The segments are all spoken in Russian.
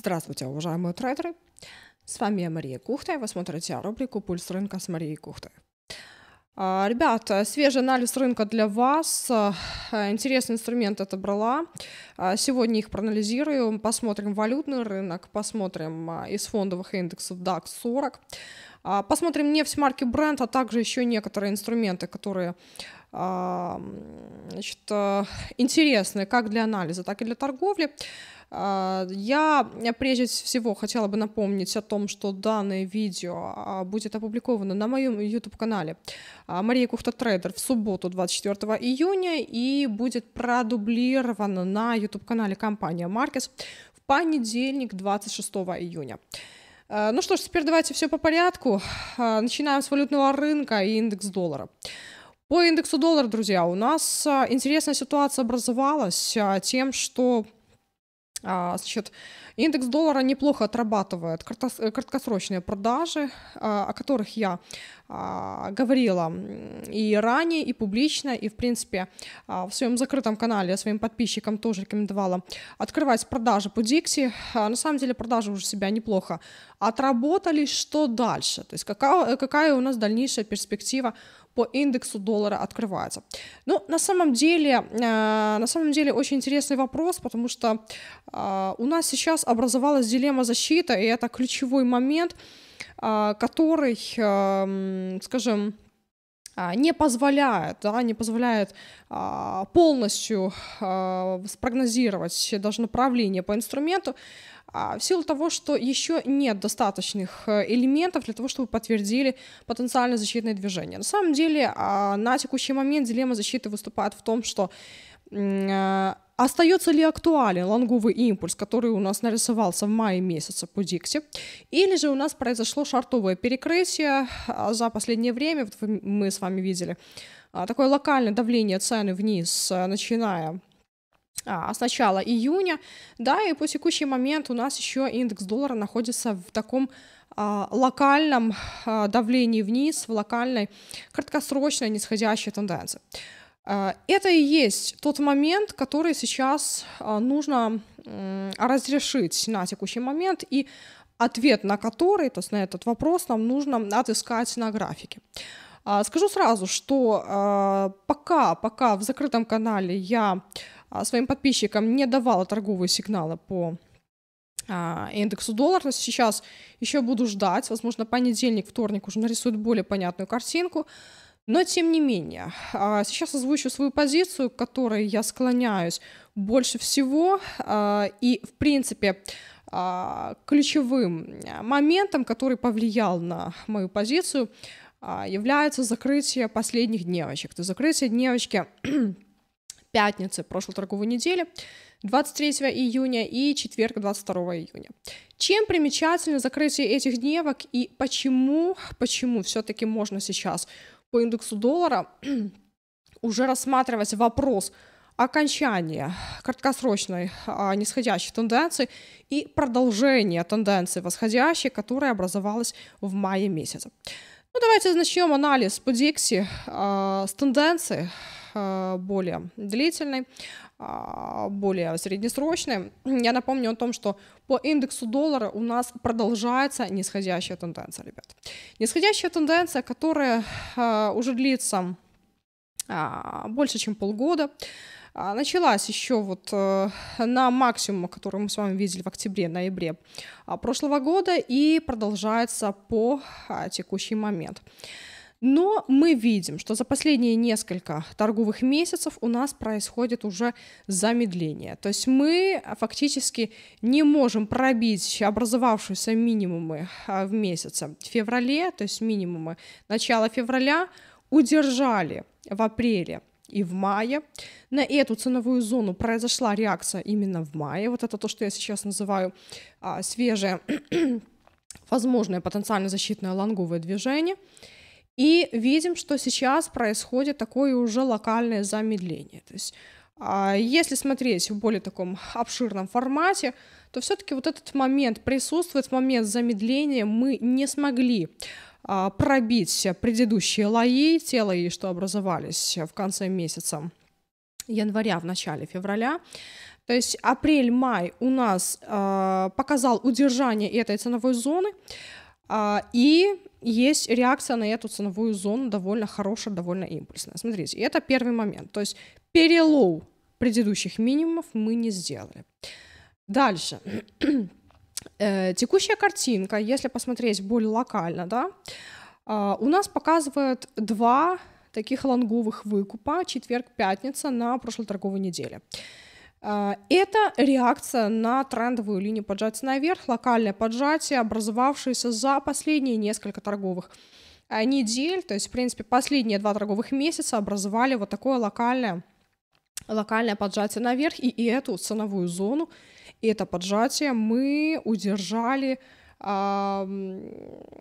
Здравствуйте, уважаемые трейдеры! С вами я, Мария Кухта, и вы смотрите рубрику «Пульс рынка» с Марией Кухтой. А, Ребят, свежий анализ рынка для вас. А, интересный инструмент отобрала. А, сегодня их проанализируем. Посмотрим валютный рынок, посмотрим из фондовых индексов DAX 40. Посмотрим нефть марки Brent, а также еще некоторые инструменты, которые значит, интересны как для анализа, так и для торговли. А, я прежде всего хотела бы напомнить о том, что данное видео а, будет опубликовано на моем YouTube-канале а, Мария Кухта Трейдер в субботу 24 июня и будет продублировано на YouTube-канале компания Маркес в понедельник 26 июня. Ну что ж, теперь давайте все по порядку. Начинаем с валютного рынка и индекс доллара. По индексу доллара, друзья, у нас интересная ситуация образовалась тем, что а, значит, индекс доллара неплохо отрабатывает э, краткосрочные продажи, а, о которых я а, говорила и ранее, и публично, и, в принципе, а, в своем закрытом канале своим подписчикам тоже рекомендовала открывать продажи по Дикси. На самом деле продажи уже себя неплохо отработали. Что дальше? То есть какая, э, какая у нас дальнейшая перспектива по индексу доллара открывается. Ну, на самом деле, э, на самом деле очень интересный вопрос, потому что э, у нас сейчас образовалась дилемма защиты, и это ключевой момент, э, который, скажем, а, не позволяет, да, не позволяет а, полностью а, спрогнозировать даже направление по инструменту, а, в силу того, что еще нет достаточных э, элементов для того, чтобы подтвердили потенциально защитное движение. На самом деле а, на текущий момент дилемма защиты выступает в том, что а, остается ли актуален лонговый импульс, который у нас нарисовался в мае месяце по Дикси, или же у нас произошло шартовое перекрытие а, за последнее время, вот мы с вами видели, а, такое локальное давление цены вниз, начиная а, с начала июня, да, и по текущий момент у нас еще индекс доллара находится в таком а, локальном а, давлении вниз, в локальной краткосрочной нисходящей тенденции. А, это и есть тот момент, который сейчас а, нужно разрешить на текущий момент, и ответ на который, то есть на этот вопрос, нам нужно отыскать на графике. А, скажу сразу, что пока, пока в закрытом канале я своим подписчикам не давала торговые сигналы по индексу доллара. Сейчас еще буду ждать. Возможно, понедельник, вторник уже нарисуют более понятную картинку. Но тем не менее, а, сейчас озвучу свою позицию, к которой я склоняюсь больше всего. А, и, в принципе, а, ключевым моментом, который повлиял на мою позицию, является закрытие последних дневочек. То есть закрытие дневочки пятницы прошлой торговой недели, 23 июня и четверг 22 июня. Чем примечательно закрытие этих дневок и почему, почему все-таки можно сейчас по индексу доллара уже рассматривать вопрос окончания краткосрочной а, нисходящей тенденции и продолжения тенденции восходящей, которая образовалась в мае месяце. Ну, давайте начнем анализ по Dixie а, с тенденции а, более длительной. А, более среднесрочные. Я напомню о том, что по индексу доллара у нас продолжается нисходящая тенденция, ребят. Нисходящая тенденция, которая а, уже длится а, больше, чем полгода. Началась еще вот э, на максимум, который мы с вами видели в октябре-ноябре прошлого года и продолжается по текущий момент. Но мы видим, что за последние несколько торговых месяцев у нас происходит уже замедление. То есть мы а, фактически не можем пробить образовавшиеся минимумы а, в месяце в феврале, то есть минимумы начала февраля удержали в апреле и в мае. На эту ценовую зону произошла реакция именно в мае. Вот это то, что я сейчас называю а, свежее, возможное потенциально защитное лонговое движение. И видим, что сейчас происходит такое уже локальное замедление. То есть а, если смотреть в более таком обширном формате, то все-таки вот этот момент присутствует, момент замедления мы не смогли а, пробить предыдущие лои, те лои, что образовались в конце месяца января, в начале февраля. То есть апрель-май у нас а, показал удержание этой ценовой зоны, и есть реакция на эту ценовую зону довольно хорошая, довольно импульсная. Смотрите, это первый момент. То есть перелоу предыдущих минимумов мы не сделали. Дальше. Э, текущая картинка, если посмотреть более локально, да, а, у нас показывает два таких лонговых выкупа четверг-пятница на прошлой торговой неделе. А, это реакция на трендовую линию поджатия наверх, локальное поджатие, образовавшееся за последние несколько торговых а, недель, то есть, в принципе, последние два торговых месяца образовали вот такое локальное, локальное поджатие наверх, и, эту ценовую зону, и это поджатие мы удержали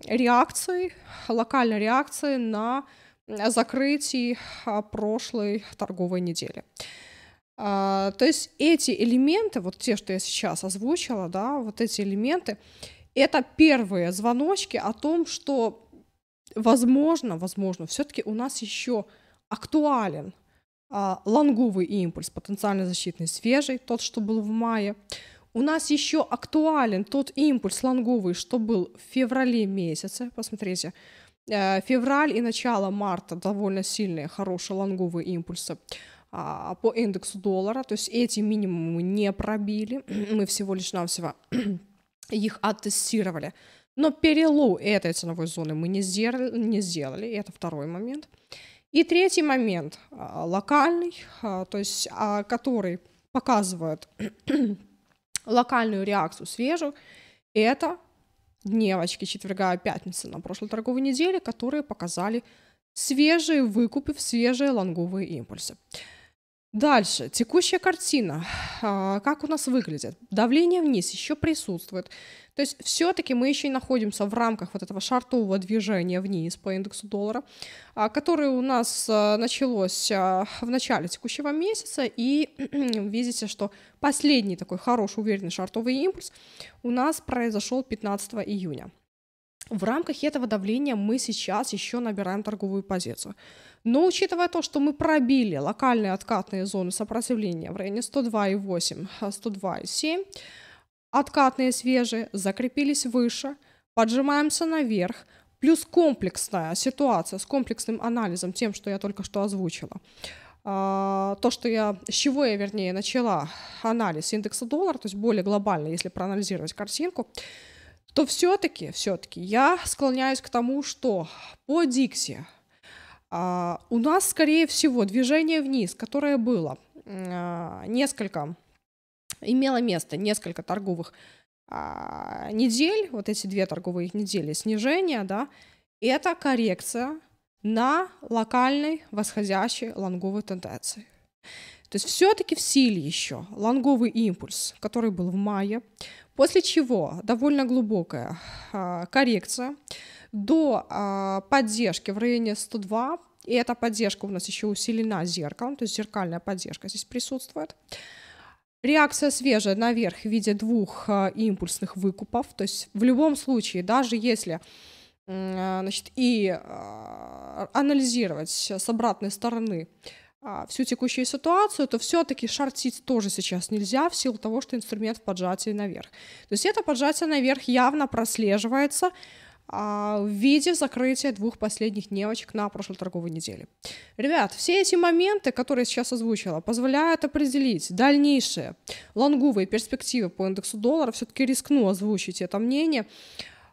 реакцией, локальной реакцией на закрытие а, прошлой торговой недели. А, то есть эти элементы, вот те, что я сейчас озвучила, да, вот эти элементы, это первые звоночки о том, что возможно, возможно, все-таки у нас еще актуален а, лонговый импульс, потенциально защитный свежий, тот, что был в мае. У нас еще актуален тот импульс лонговый, что был в феврале месяце. Посмотрите, э, февраль и начало марта довольно сильные, хорошие лонговые импульсы. А, по индексу доллара, то есть эти минимумы не пробили, мы всего лишь навсего их оттестировали. Но перелом этой ценовой зоны мы не сделали, не сделали, это второй момент. И третий момент, а, локальный, а, то есть который показывает локальную реакцию свежую, это дневочки четверга и пятницы на прошлой торговой неделе, которые показали свежие выкупы, свежие лонговые импульсы. Дальше. Текущая картина. А, как у нас выглядит? Давление вниз еще присутствует. То есть все-таки мы еще и находимся в рамках вот этого шартового движения вниз по индексу доллара, а, которое у нас а, началось а, в начале текущего месяца. И видите, что последний такой хороший, уверенный шартовый импульс у нас произошел 15 июня. В рамках этого давления мы сейчас еще набираем торговую позицию. Но учитывая то, что мы пробили локальные откатные зоны сопротивления в районе 102,8, 102,7, а, откатные свежие закрепились выше, поджимаемся наверх, плюс комплексная ситуация с комплексным анализом, тем, что я только что озвучила. А, то, что я, с чего я, вернее, начала анализ индекса доллара, то есть более глобально, если проанализировать картинку, то все-таки, все-таки я склоняюсь к тому, что по Дикси а, у нас, скорее всего, движение вниз, которое было а, несколько, имело место несколько торговых а, недель, вот эти две торговые недели снижения, да, это коррекция на локальной восходящей лонговой тенденции. То есть все-таки в силе еще лонговый импульс, который был в мае, После чего довольно глубокая а, коррекция до а, поддержки в районе 102, и эта поддержка у нас еще усилена зеркалом, то есть зеркальная поддержка здесь присутствует. Реакция свежая наверх в виде двух а, импульсных выкупов, то есть в любом случае, даже если значит, и анализировать с обратной стороны а, всю текущую ситуацию, то все-таки шортить тоже сейчас нельзя в силу того, что инструмент в поджатии наверх. То есть это поджатие наверх явно прослеживается а, в виде закрытия двух последних девочек на прошлой торговой неделе. Ребят, все эти моменты, которые я сейчас озвучила, позволяют определить дальнейшие лонговые перспективы по индексу доллара. Все-таки рискну озвучить это мнение.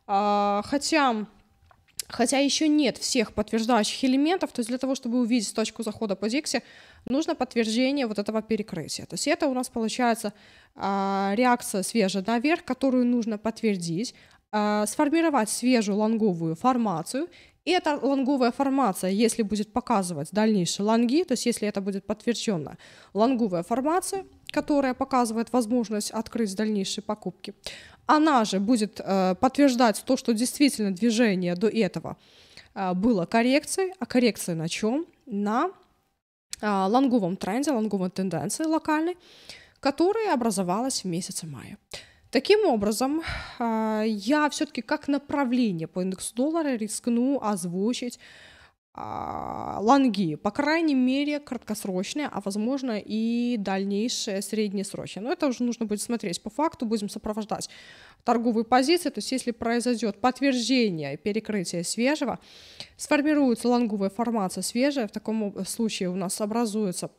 А, хотя Хотя еще нет всех подтверждающих элементов, то есть для того, чтобы увидеть точку захода по Dixie, нужно подтверждение вот этого перекрытия. То есть это у нас получается э, реакция свежая наверх, которую нужно подтвердить, э, сформировать свежую лонговую формацию. И эта лонговая формация, если будет показывать дальнейшие лонги, то есть если это будет подтверждена лонговая формация, которая показывает возможность открыть дальнейшие покупки, она же будет э, подтверждать то, что действительно движение до этого э, было коррекцией, а коррекция на чем? На э, лонговом тренде, лонговой тенденции локальной, которая образовалась в месяце мая. Таким образом, э, я все-таки как направление по индексу доллара рискну озвучить а, лонги, по крайней мере, краткосрочные, а возможно и дальнейшие среднесрочные. Но это уже нужно будет смотреть по факту, будем сопровождать торговые позиции, то есть если произойдет подтверждение перекрытия свежего, сформируется лонговая формация свежая, в таком случае у нас образуется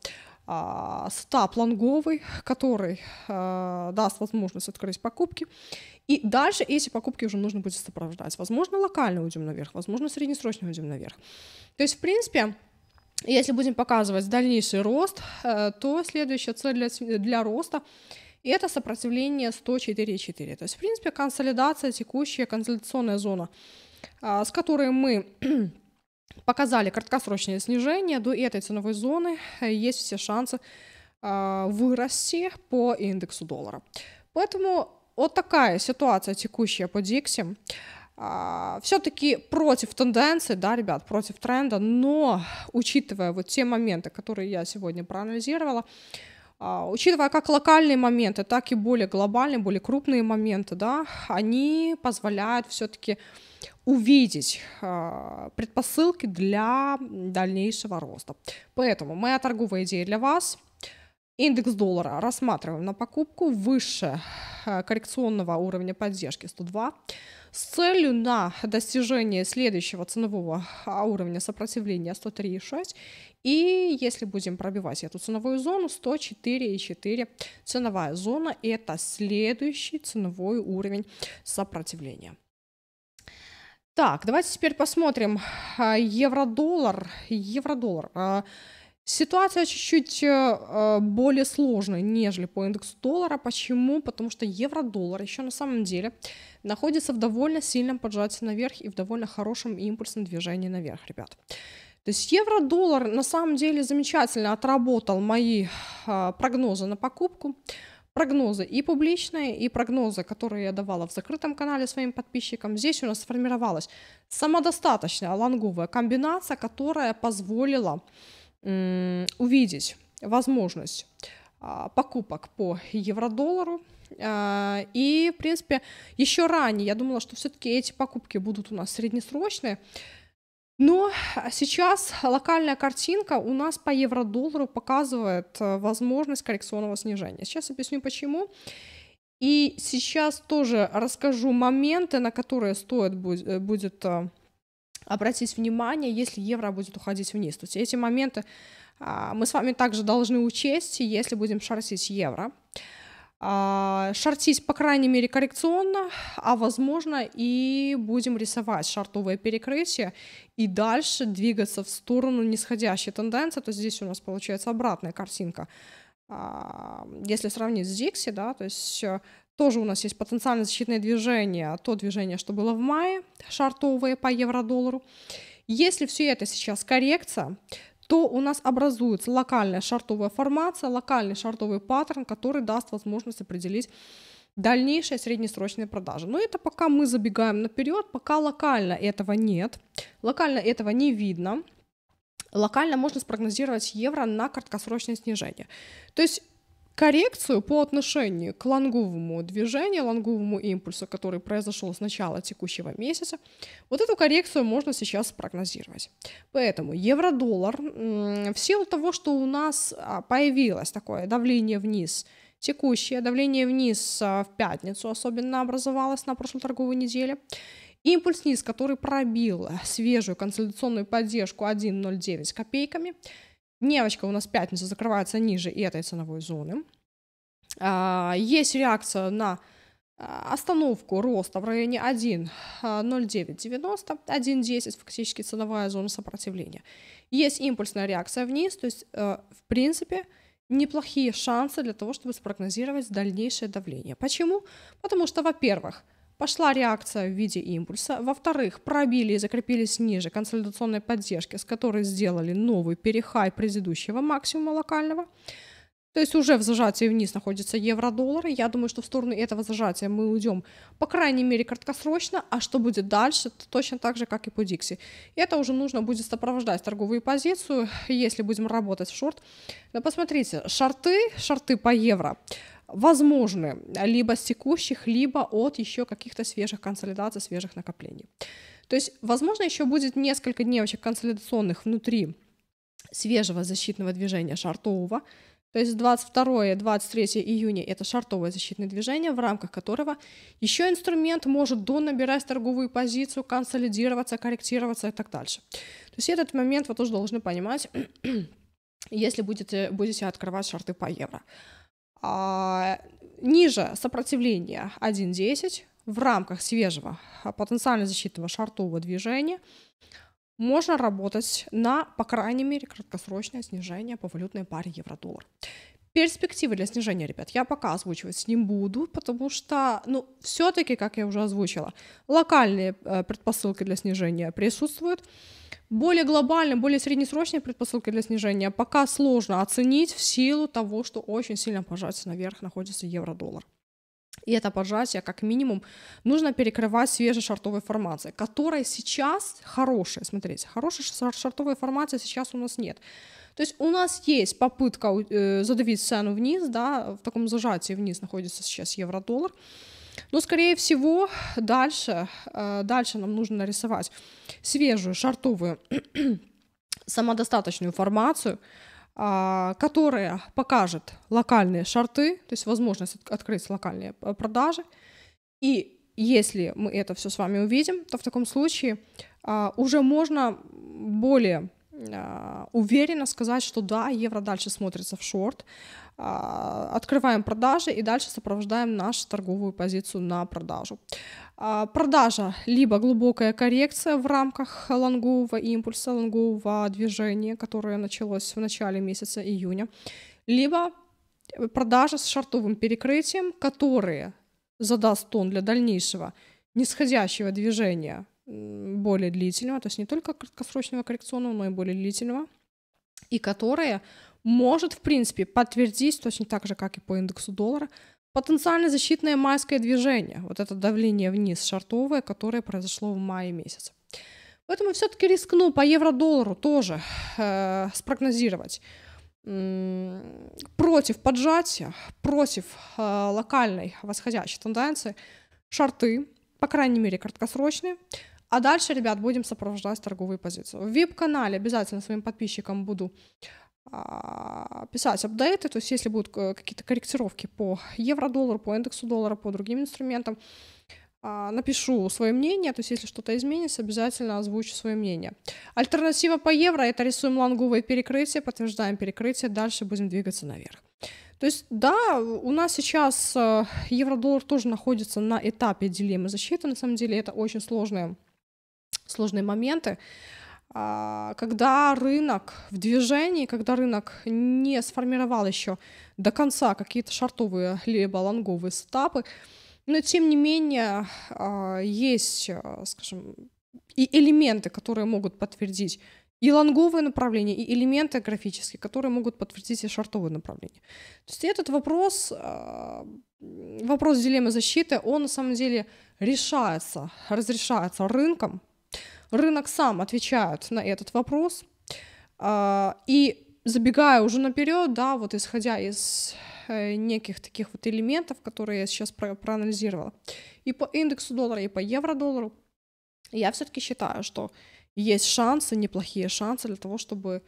а, стаб лонговый, который а, даст возможность открыть покупки. И дальше эти покупки уже нужно будет сопровождать. Возможно, локально уйдем наверх, возможно, среднесрочно уйдем наверх. То есть, в принципе, если будем показывать дальнейший рост, э, то следующая цель для, для роста и это сопротивление 104,4. То есть, в принципе, консолидация, текущая консолидационная зона, а, с которой мы показали краткосрочное снижение до этой ценовой зоны, э, есть все шансы а, вырасти по индексу доллара. Поэтому вот такая ситуация текущая по Дикси. А, все-таки против тенденции, да, ребят, против тренда, но учитывая вот те моменты, которые я сегодня проанализировала, а, учитывая как локальные моменты, так и более глобальные, более крупные моменты, да, они позволяют все-таки увидеть а, предпосылки для дальнейшего роста. Поэтому моя торговая идея для вас — Индекс доллара рассматриваем на покупку выше э, коррекционного уровня поддержки 102 с целью на достижение следующего ценового а, уровня сопротивления 103,6 и если будем пробивать эту ценовую зону 104,4 ценовая зона это следующий ценовой уровень сопротивления. Так, давайте теперь посмотрим э, евро-доллар. Евро-доллар э, Ситуация чуть-чуть э, э, более сложная, нежели по индексу доллара. Почему? Потому что евро-доллар еще на самом деле находится в довольно сильном поджатии наверх и в довольно хорошем импульсном движении наверх, ребят. То есть евро-доллар на самом деле замечательно отработал мои а, прогнозы на покупку. Прогнозы и публичные, и прогнозы, которые я давала в закрытом канале своим подписчикам. Здесь у нас сформировалась самодостаточная лонговая комбинация, которая позволила увидеть возможность а, покупок по евро-доллару. А, и, в принципе, еще ранее я думала, что все-таки эти покупки будут у нас среднесрочные. Но сейчас локальная картинка у нас по евро-доллару показывает э, возможность коррекционного снижения. Сейчас объясню почему. И сейчас тоже расскажу моменты, на которые стоит э, будет э, обратить внимание, если евро будет уходить вниз. То есть эти моменты а, мы с вами также должны учесть, если будем шортить евро. А, шортить, по крайней мере, коррекционно, а возможно и будем рисовать шартовое перекрытие и дальше двигаться в сторону нисходящей тенденции. То есть здесь у нас получается обратная картинка. А, если сравнить с Dixie, да, то есть э, тоже у нас есть потенциально защитное движение, то движение, что было в мае, шартовое по евро-доллару. Если все это сейчас коррекция, то у нас образуется локальная шартовая формация, локальный шартовый паттерн, который даст возможность определить дальнейшие среднесрочные продажи. Но это пока мы забегаем наперед, пока локально этого нет, локально этого не видно. Локально можно спрогнозировать евро на краткосрочное снижение. То есть коррекцию по отношению к лонговому движению, лонговому импульсу, который произошел с начала текущего месяца, вот эту коррекцию можно сейчас прогнозировать. Поэтому евро-доллар, в силу того, что у нас а, появилось такое давление вниз, текущее давление вниз а, в пятницу особенно образовалось на прошлой торговой неделе, Импульс низ, который пробил свежую консолидационную поддержку 1,09 копейками, Невочка у нас пятница закрывается ниже этой ценовой зоны. А, есть реакция на а, остановку роста в районе 1,0990, 1,10 а, фактически ценовая зона сопротивления. Есть импульсная реакция вниз, то есть, э, в принципе, неплохие шансы для того, чтобы спрогнозировать дальнейшее давление. Почему? Потому что, во-первых, Пошла реакция в виде импульса. Во-вторых, пробили и закрепились ниже консолидационной поддержки, с которой сделали новый перехай предыдущего максимума локального. То есть уже в зажатии вниз находится евро-доллар. Я думаю, что в сторону этого зажатия мы уйдем, по крайней мере, краткосрочно. А что будет дальше, то точно так же, как и по Дикси. Это уже нужно будет сопровождать торговую позицию, если будем работать в шорт. Но посмотрите, шорты, шорты по евро – возможны либо с текущих, либо от еще каких-то свежих консолидаций, свежих накоплений. То есть, возможно, еще будет несколько дневочек консолидационных внутри свежего защитного движения шартового, то есть 22-23 июня это шартовое защитное движение, в рамках которого еще инструмент может донабирать торговую позицию, консолидироваться, корректироваться и так дальше. То есть этот момент вы тоже должны понимать, если будете, будете открывать шарты по евро. А, ниже сопротивление 1.10 в рамках свежего а, потенциально защитного шартового движения можно работать на, по крайней мере, краткосрочное снижение по валютной паре евро-доллар. Перспективы для снижения, ребят, я пока озвучивать не буду, потому что, ну, все-таки, как я уже озвучила, локальные э, предпосылки для снижения присутствуют. Более глобально, более среднесрочные предпосылки для снижения пока сложно оценить в силу того, что очень сильно пожать наверх находится евро-доллар. И это пожатие, как минимум, нужно перекрывать свежей шартовой формацией, которая сейчас хорошая. Смотрите, хорошей шартовой формации сейчас у нас нет. То есть у нас есть попытка э, задавить цену вниз, да, в таком зажатии вниз находится сейчас евро-доллар. Но, ну, скорее всего, дальше, э, дальше нам нужно нарисовать свежую, шартовую, самодостаточную формацию, а, которая покажет локальные шарты, то есть возможность открыть локальные э, продажи. И если мы это все с вами увидим, то в таком случае а, уже можно более а, уверенно сказать, что да, евро дальше смотрится в шорт, а, открываем продажи и дальше сопровождаем нашу торговую позицию на продажу. А, продажа либо глубокая коррекция в рамках лонгового импульса, лонгового движения, которое началось в начале месяца июня, либо продажа с шартовым перекрытием, которые задаст тон для дальнейшего нисходящего движения более длительного, то есть не только краткосрочного коррекционного, но и более длительного, и которые может, в принципе, подтвердить точно так же, как и по индексу доллара, потенциально защитное майское движение, вот это давление вниз шартовое, которое произошло в мае месяце. Поэтому все-таки рискну по евро-доллару тоже э, спрогнозировать э, против поджатия, против э, локальной восходящей тенденции шарты, по крайней мере, краткосрочные. А дальше, ребят, будем сопровождать торговые позиции. В VIP-канале обязательно своим подписчикам буду а, писать апдейты, то есть если будут э, какие-то корректировки по евро-доллару, по индексу доллара, по другим инструментам, а, напишу свое мнение, то есть если что-то изменится, обязательно озвучу свое мнение. Альтернатива по евро — это рисуем лонговые перекрытия, подтверждаем перекрытие, дальше будем двигаться наверх. То есть, да, у нас сейчас э, евро-доллар тоже находится на этапе дилеммы защиты, на самом деле это очень сложные, сложные моменты, а, когда рынок в движении, когда рынок не сформировал еще до конца какие-то шартовые либо лонговые стапы, но тем не менее а, есть, а, скажем, и элементы, которые могут подтвердить и лонговые направления, и элементы графические, которые могут подтвердить и шартовые направления. То есть этот вопрос, вопрос дилеммы защиты, он на самом деле решается, разрешается рынком, Рынок сам отвечает на этот вопрос. А, и забегая уже наперед, да, вот исходя из э, неких таких вот элементов, которые я сейчас про проанализировала, и по индексу доллара, и по евро-доллару, я все-таки считаю, что есть шансы, неплохие шансы для того, чтобы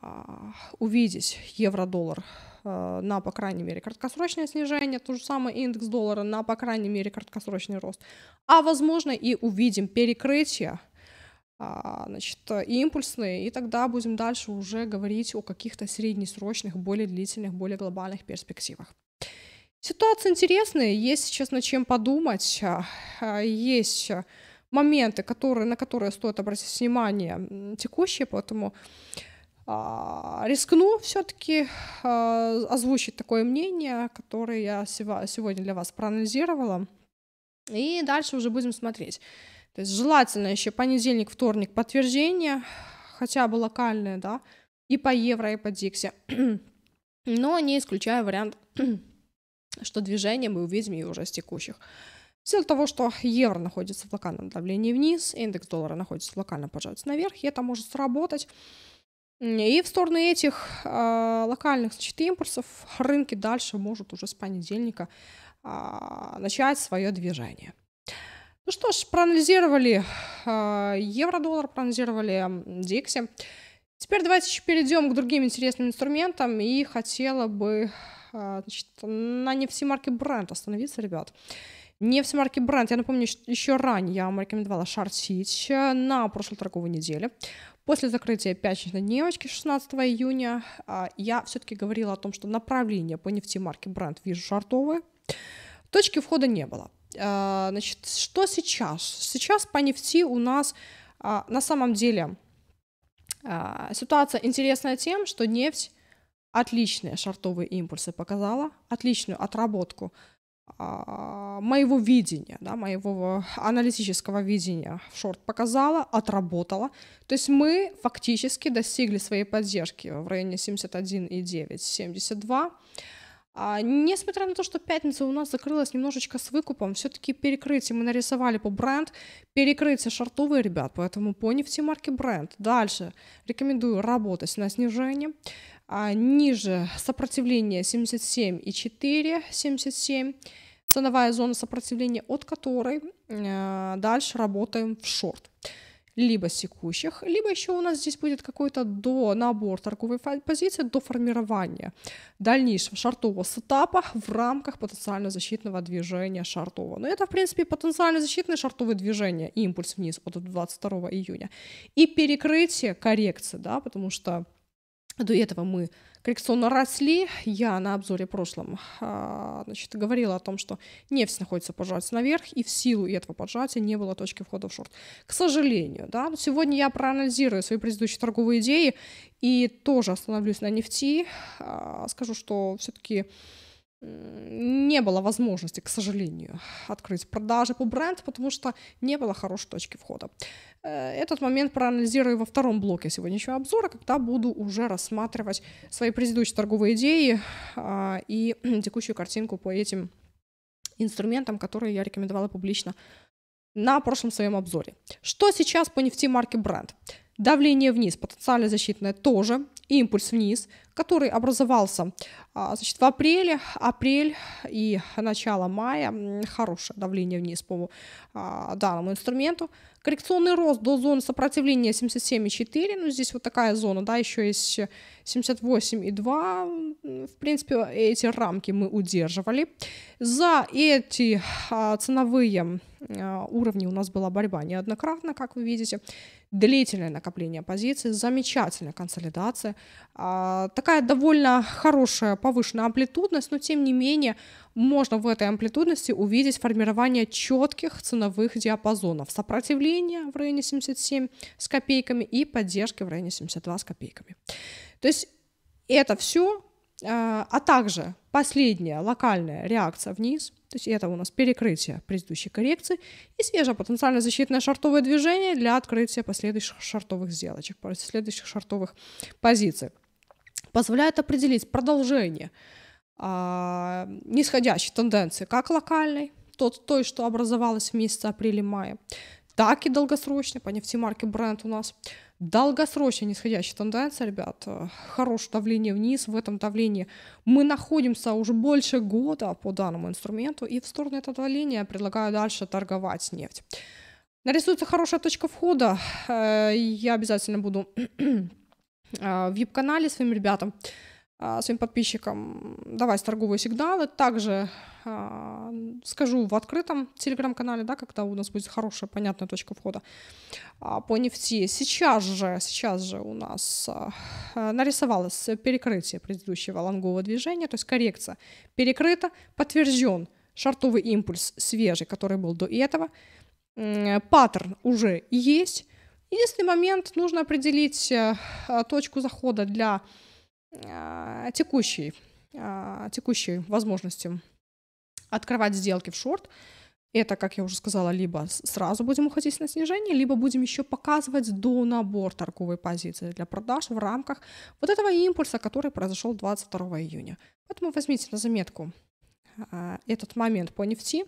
а, увидеть евро-доллар э, на, по крайней мере, краткосрочное снижение, то же самое индекс доллара на, по крайней мере, краткосрочный рост, а, возможно, и увидим перекрытие а, значит, э, импульсные, и тогда будем дальше уже говорить о каких-то среднесрочных, более длительных, более глобальных перспективах. Ситуация интересная, есть сейчас над чем подумать, а, а, есть моменты, которые, на которые стоит обратить внимание текущие, поэтому рискну все-таки озвучить такое мнение, которое я сегодня для вас проанализировала, и дальше уже будем смотреть. То есть желательно еще понедельник, вторник подтверждение, хотя бы локальное, да, и по евро, и по дикси Но не исключая вариант, что движение мы увидим и уже с текущих. В силу того, что евро находится в локальном давлении вниз, индекс доллара находится в локальном поджатии наверх, и это может сработать. И в сторону этих э, локальных значит, импульсов рынки дальше может уже с понедельника э, начать свое движение. Ну что ж, проанализировали а, евро-доллар, проанализировали Дикси. Теперь давайте еще перейдем к другим интересным инструментам. И хотела бы а, значит, на нефтемарке бренд остановиться, ребят. Нефтемарки бренд, я напомню, еще ранее я вам рекомендовала шортить э, на прошлой торговой неделе. После закрытия пятничной дневочки 16 июня а, я все-таки говорила о том, что направление по нефтемарке бренд вижу шортовое. Точки входа не было. А, значит, что сейчас? Сейчас по нефти у нас а, на самом деле а, ситуация интересная тем, что нефть отличные шартовые импульсы показала, отличную отработку моего видения, да, моего аналитического видения в шорт показала, отработала. То есть мы фактически достигли своей поддержки в районе 71,9-72. А, несмотря на то, что пятница у нас закрылась немножечко с выкупом, все-таки перекрытие мы нарисовали по бренд, перекрытие шортовые ребят, поэтому по нефти марки бренд. Дальше рекомендую работать на снижение. А, ниже сопротивление 77,4, 77 ценовая зона сопротивления, от которой э, дальше работаем в шорт либо секущих, либо еще у нас здесь будет какой-то до набор торговой позиции до формирования дальнейшего шартового сетапа в рамках потенциально-защитного движения шартового. Но это, в принципе, потенциально-защитные шартовые движения, импульс вниз от 22 июня. И перекрытие коррекции, да, потому что до этого мы коррекционно росли. Я на обзоре прошлом а, значит, говорила о том, что нефть находится поджать наверх, и в силу этого поджатия не было точки входа в шорт. К сожалению, да, сегодня я проанализирую свои предыдущие торговые идеи и тоже остановлюсь на нефти. А, скажу, что все-таки не было возможности, к сожалению, открыть продажи по бренду, потому что не было хорошей точки входа. Э, этот момент проанализирую во втором блоке сегодняшнего обзора, когда буду уже рассматривать свои предыдущие торговые идеи а, и текущую картинку по этим инструментам, которые я рекомендовала публично на прошлом своем обзоре. Что сейчас по нефти марки бренд? Давление вниз, потенциальная защитная тоже, импульс вниз, который образовался а, значит, в апреле. Апрель и начало мая хорошее давление вниз по а, данному инструменту. Коррекционный рост до зоны сопротивления 77,4. Ну, здесь вот такая зона, да, еще есть 78,2. В принципе, эти рамки мы удерживали. За эти а, ценовые уровни у нас была борьба неоднократно, как вы видите. Длительное накопление позиций, замечательная консолидация. Так такая довольно хорошая повышенная амплитудность, но тем не менее можно в этой амплитудности увидеть формирование четких ценовых диапазонов сопротивления в районе 77 с копейками и поддержки в районе 72 с копейками. То есть это все, а, а также последняя локальная реакция вниз, то есть это у нас перекрытие предыдущей коррекции и свежее потенциально защитное шартовое движение для открытия последующих шартовых сделочек, последующих шартовых позиций позволяет определить продолжение а, нисходящей тенденции как локальной, тот, той, что образовалась в месяце апреля-мая, так и долгосрочной, по нефтемарке бренд у нас. Долгосрочная нисходящая тенденция, ребят, хорошее давление вниз. В этом давлении мы находимся уже больше года по данному инструменту, и в сторону этого давления предлагаю дальше торговать нефть. Нарисуется хорошая точка входа. Э, я обязательно буду Э, в вип-канале своим ребятам, э, своим подписчикам давать торговые сигналы. Также э, скажу в открытом телеграм-канале, да, когда у нас будет хорошая, понятная точка входа по нефти. Сейчас же, сейчас же у нас нарисовалось перекрытие предыдущего лонгового движения, то есть коррекция перекрыта, подтвержден шартовый импульс свежий, который был до этого. Паттерн уже есть, Единственный момент, нужно определить э, э, точку захода для э, текущей, текущей возможности открывать сделки в шорт. Это, как я уже сказала, либо сразу будем уходить на снижение, либо будем еще показывать до набор торговой позиции для продаж в рамках вот этого импульса, который произошел 22 июня. Поэтому возьмите на заметку этот момент по нефти.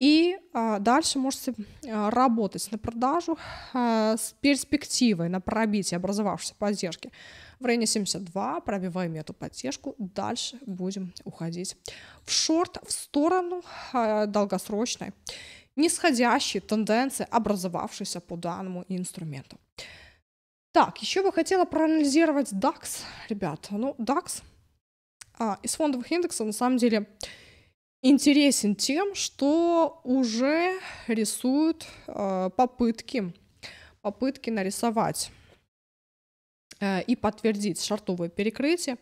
И э, дальше можете э, а, работать на продажу э, с перспективой на пробитие образовавшейся поддержки в районе 72, пробиваем эту поддержку, дальше будем уходить в шорт, в сторону э, долгосрочной нисходящей тенденции, образовавшейся по данному инструменту. Так, еще бы хотела проанализировать DAX, ребята. Ну, DAX а, из фондовых индексов на самом деле интересен тем, что уже рисуют э, попытки, попытки нарисовать э, и подтвердить шартовое перекрытие.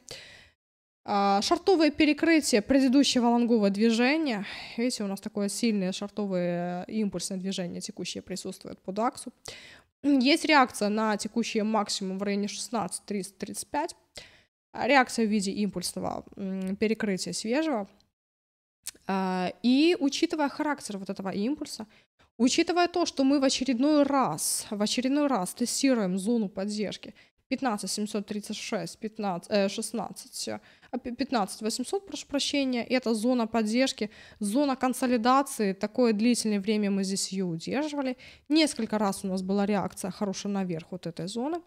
Э, шартовое перекрытие предыдущего лонгового движения. Видите, у нас такое сильное шартовое э, импульсное движение текущее присутствует под аксу. Есть реакция на текущие максимум в районе 16 335. Реакция в виде импульсного перекрытия свежего – а, и учитывая характер вот этого импульса, учитывая то, что мы в очередной раз, в очередной раз тестируем зону поддержки 15 736, 15, э, 16, 15 800, прошу прощения, это зона поддержки, зона консолидации, такое длительное время мы здесь ее удерживали, несколько раз у нас была реакция хорошая наверх вот этой зоны,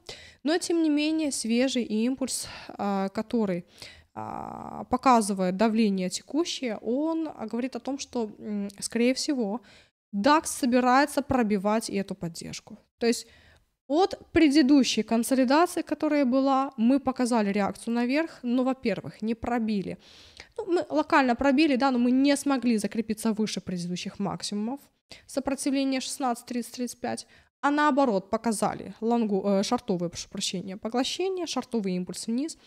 но тем не менее свежий импульс, а, который а, показывает давление текущее, он говорит о том, что, скорее всего, DAX собирается пробивать эту поддержку. То есть от предыдущей консолидации, которая была, мы показали реакцию наверх, но, во-первых, не пробили. Ну, мы локально пробили, да, но мы не смогли закрепиться выше предыдущих максимумов. Сопротивление 16, 30, 35. А наоборот, показали лонгу, э, шартовые, прошу прощения, поглощение, шартовый импульс вниз.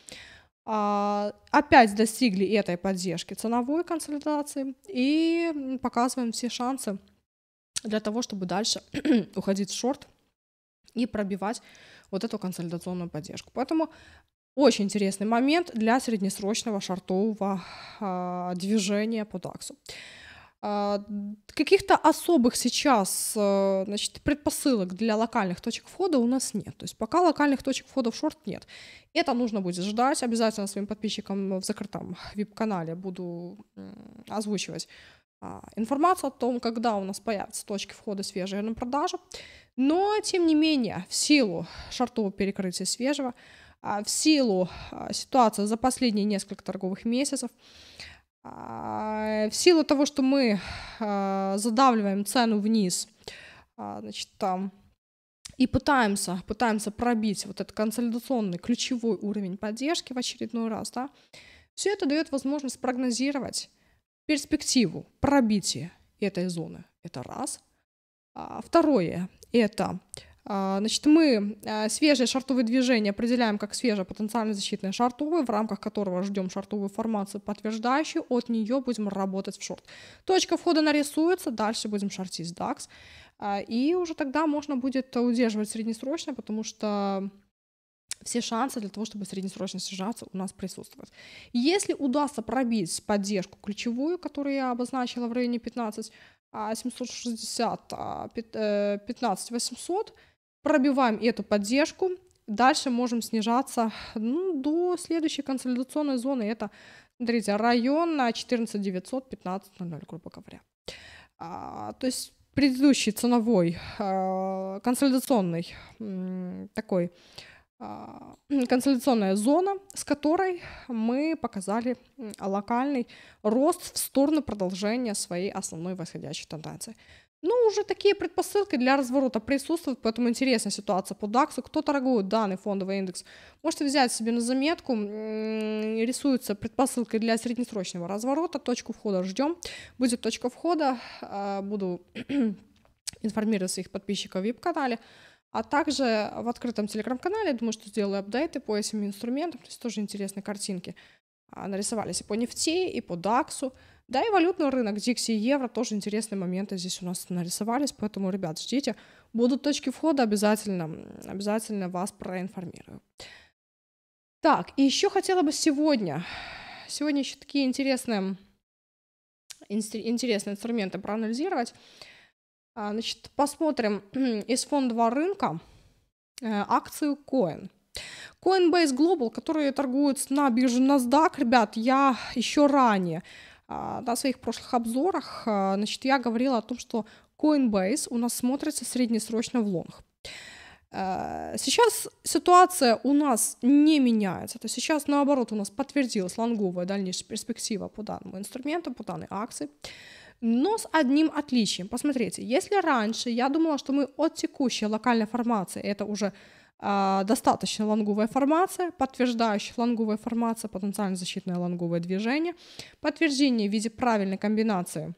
А, опять достигли этой поддержки ценовой консолидации и показываем все шансы для того, чтобы дальше уходить в шорт и пробивать вот эту консолидационную поддержку. Поэтому очень интересный момент для среднесрочного шортового э, движения по DAX. А, каких-то особых сейчас э, значит, предпосылок для локальных точек входа у нас нет. То есть пока локальных точек входа в шорт нет. Это нужно будет ждать. Обязательно своим подписчикам в закрытом вип-канале буду озвучивать а, информацию о том, когда у нас появятся точки входа свежие на продажу. Но, тем не менее, в силу шортового перекрытия свежего, а, в силу ситуации за последние несколько торговых месяцев, а, в силу того, что мы а, задавливаем цену вниз, а, значит, там, и пытаемся, пытаемся пробить вот этот консолидационный ключевой уровень поддержки в очередной раз, да, все это дает возможность прогнозировать перспективу пробития этой зоны. Это раз. А второе — это а, значит, мы а, свежие шартовые движения определяем как свежее потенциально защитное шартовое, в рамках которого ждем шартовую формацию подтверждающую, от нее будем работать в шорт. Точка входа нарисуется, дальше будем шортить DAX, а, и уже тогда можно будет удерживать среднесрочно, потому что все шансы для того, чтобы среднесрочно снижаться, у нас присутствуют. Если удастся пробить поддержку ключевую, которую я обозначила в районе 15, 760, 15 800, Пробиваем эту поддержку. Дальше можем снижаться ну, до следующей консолидационной зоны. Это, смотрите, район на 14 900, 15 00, грубо говоря. А, то есть предыдущий ценовой а, консолидационный такой а, консолидационная зона, с которой мы показали локальный рост в сторону продолжения своей основной восходящей тенденции. Ну, уже такие предпосылки для разворота присутствуют, поэтому интересная ситуация по DAX. Кто торгует данный фондовый индекс? Можете взять себе на заметку, Рисуются предпосылки для среднесрочного разворота, точку входа ждем, будет точка входа, а, буду информировать своих подписчиков в VIP-канале, а также в открытом телеграм-канале, думаю, что сделаю апдейты по этим инструментам, то есть тоже интересные картинки а, нарисовались и по нефти, и по DAX, да, и валютный рынок, дикси, и евро тоже интересные моменты здесь у нас нарисовались, поэтому, ребят, ждите. Будут точки входа, обязательно, обязательно вас проинформирую. Так, и еще хотела бы сегодня, сегодня еще такие интересные, интересные инструменты проанализировать. А, значит, посмотрим из фондового рынка э, акцию Coin. Coinbase Global, которые торгуют на бирже NASDAQ, ребят, я еще ранее на своих прошлых обзорах, а, значит, я говорила о том, что Coinbase у нас смотрится среднесрочно в лонг. А, сейчас ситуация у нас не меняется, то есть сейчас наоборот у нас подтвердилась лонговая дальнейшая перспектива по данному инструменту, по данной акции, но с одним отличием. Посмотрите, если раньше я думала, что мы от текущей локальной формации, это уже а, достаточно лонговая формация, подтверждающая лонговая формация, потенциально защитное лонговое движение, подтверждение в виде правильной комбинации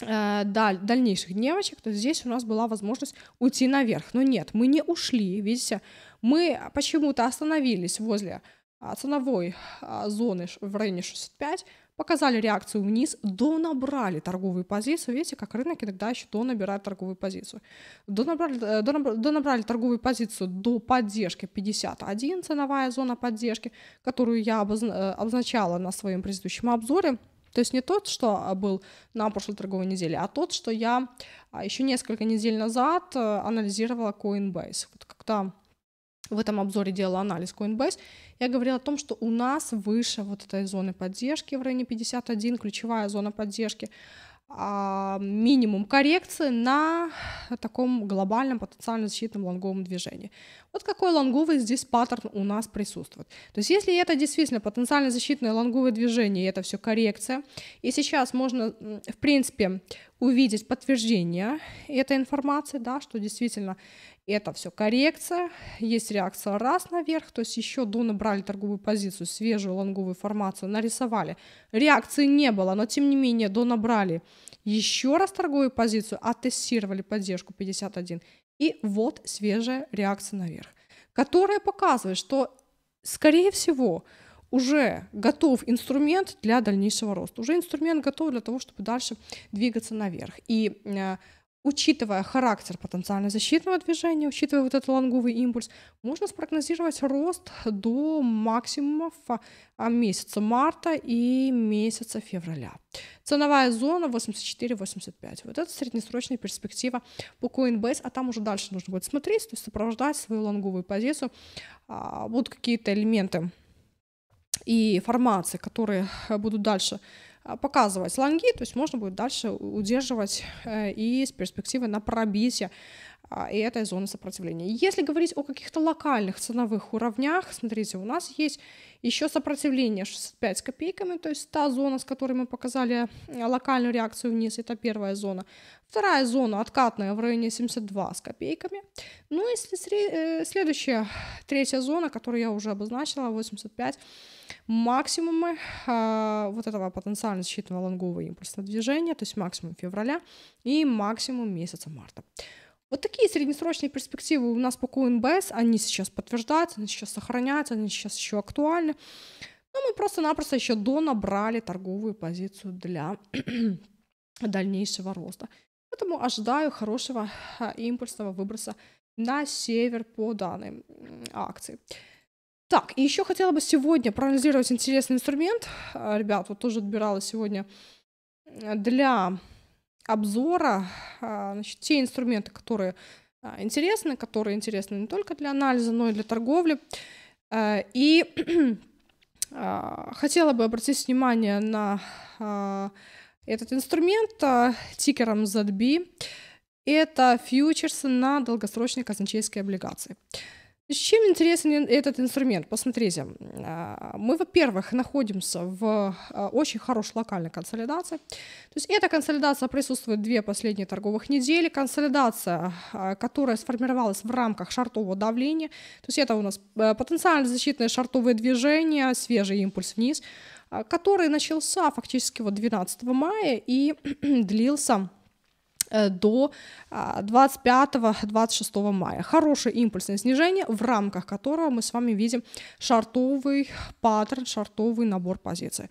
э, дальнейших дневочек, то здесь у нас была возможность уйти наверх. Но нет, мы не ушли, видите, мы почему-то остановились возле а, ценовой а, зоны в районе 65, показали реакцию вниз, донабрали торговую позицию. Видите, как рынок иногда еще донабирает торговую позицию. Донабрали, э, донабрали, донабрали торговую позицию до поддержки 51, ценовая зона поддержки, которую я э, обозначала на своем предыдущем обзоре. То есть не тот, что э, был на прошлой торговой неделе, а тот, что я а, еще несколько недель назад анализировала Coinbase. Вот когда в этом обзоре делала анализ Coinbase, я говорила о том, что у нас выше вот этой зоны поддержки в районе 51, ключевая зона поддержки, а, минимум коррекции на таком глобальном потенциально защитном лонговом движении. Вот какой лонговый здесь паттерн у нас присутствует. То есть если это действительно потенциально защитное лонговое движение, это все коррекция, и сейчас можно, в принципе, увидеть подтверждение этой информации, да, что действительно это все коррекция, есть реакция раз наверх, то есть еще до набрали торговую позицию, свежую лонговую формацию, нарисовали. Реакции не было, но тем не менее до набрали еще раз торговую позицию, оттестировали поддержку 51. И вот свежая реакция наверх, которая показывает, что, скорее всего, уже готов инструмент для дальнейшего роста, уже инструмент готов для того, чтобы дальше двигаться наверх. И э, учитывая характер потенциально защитного движения, учитывая вот этот лонговый импульс, можно спрогнозировать рост до максимумов а, а, месяца марта и месяца февраля. Ценовая зона 84-85. Вот это среднесрочная перспектива по Coinbase, а там уже дальше нужно будет смотреть, то есть сопровождать свою лонговую позицию. А, будут какие-то элементы и формации, которые будут дальше а, показывать лонги, то есть можно будет дальше удерживать э, и с перспективы на пробитие а, и этой зоны сопротивления. Если говорить о каких-то локальных ценовых уровнях, смотрите, у нас есть еще сопротивление 65 с копейками, то есть та зона, с которой мы показали э, локальную реакцию вниз, это первая зона. Вторая зона откатная в районе 72 с копейками. Ну и э, следующая, третья зона, которую я уже обозначила, 85 максимумы э, вот этого потенциально рассчитанного лонгового импульса движения, то есть максимум февраля и максимум месяца марта. Вот такие среднесрочные перспективы у нас по Coinbase, они сейчас подтверждаются, они сейчас сохраняются, они сейчас еще актуальны. Но мы просто-напросто еще до набрали торговую позицию для дальнейшего роста. Поэтому ожидаю хорошего а, импульсного выброса на север по данной акции. Так, и еще хотела бы сегодня проанализировать интересный инструмент. А, ребят, вот тоже отбирала сегодня для обзора а, значит, те инструменты, которые а, интересны, которые интересны не только для анализа, но и для торговли. А, и хотела бы обратить внимание на этот инструмент тикером ZB. Это фьючерсы на долгосрочные казначейские облигации. Чем интересен этот инструмент? Посмотрите, а, мы, во-первых, находимся в а, очень хорошей локальной консолидации. То есть эта консолидация присутствует две последние торговых недели. Консолидация, а, которая сформировалась в рамках шартового давления. То есть это у нас э, потенциально защитное шартовое движение, свежий импульс вниз, который начался фактически вот 12 мая и длился Э, до 25-26 а, мая. Хорошее импульсное снижение, в рамках которого мы с вами видим шартовый паттерн, шартовый набор позиций.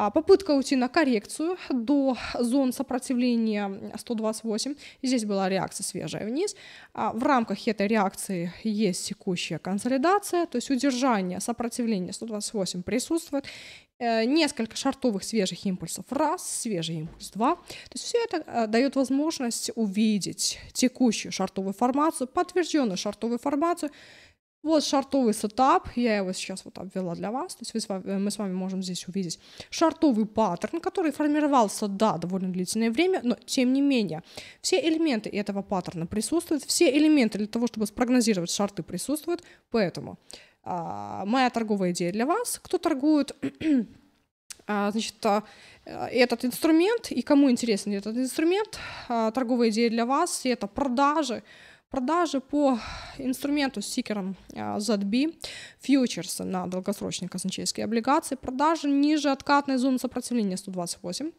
А, попытка уйти на коррекцию до зон сопротивления 128. Здесь была реакция свежая вниз. А, в рамках этой реакции есть текущая консолидация, то есть удержание сопротивления 128 присутствует. Э, несколько шортовых свежих импульсов раз, свежий импульс два. То есть все это э, дает возможность увидеть текущую шортовую формацию, подтвержденную шортовую формацию, вот шартовый сетап, я его сейчас вот обвела для вас, то есть вы, мы с вами можем здесь увидеть шартовый паттерн, который формировался, да, довольно длительное время, но тем не менее, все элементы этого паттерна присутствуют, все элементы для того, чтобы спрогнозировать шарты присутствуют, поэтому а, моя торговая идея для вас, кто торгует а, значит, а, этот инструмент и кому интересен этот инструмент, а, торговая идея для вас, это продажи Продажи по инструменту с сикером э, ZB, фьючерсы на долгосрочные казначейские облигации, продажи ниже откатной зоны сопротивления 128,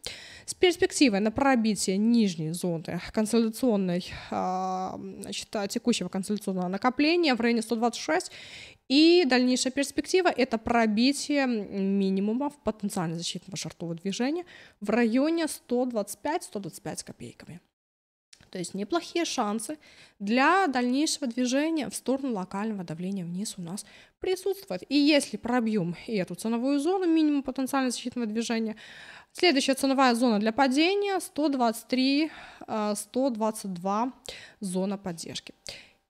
с перспективой на пробитие нижней зоны консолидационной, э, значит, текущего консолидационного накопления в районе 126 и дальнейшая перспектива – это пробитие минимумов потенциально защитного шартового движения в районе 125-125 копейками. То есть неплохие шансы для дальнейшего движения в сторону локального давления вниз у нас присутствуют. И если пробьем и эту ценовую зону, минимум потенциально защитного движения, следующая ценовая зона для падения 123-122 э, зона поддержки.